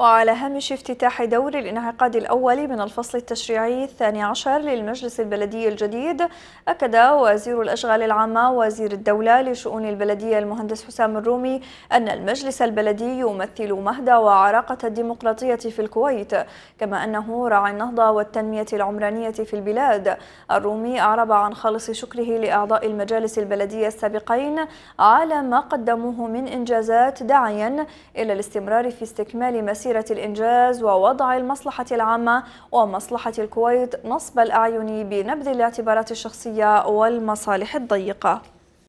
وعلى هامش افتتاح دور الانعقاد الأول من الفصل التشريعي الثاني عشر للمجلس البلدي الجديد أكد وزير الأشغال العامة وزير الدولة لشؤون البلدية المهندس حسام الرومي أن المجلس البلدي يمثل مهد وعراقة الديمقراطية في الكويت كما أنه راعي النهضة والتنمية العمرانية في البلاد الرومي أعرب عن خالص شكره لأعضاء المجالس البلدية السابقين على ما قدموه من إنجازات داعيا إلى الاستمرار في استكمال مسيرة مسيرة الإنجاز ووضع المصلحة العامة ومصلحة الكويت نصب الأعين بنبذ الاعتبارات الشخصية والمصالح الضيقة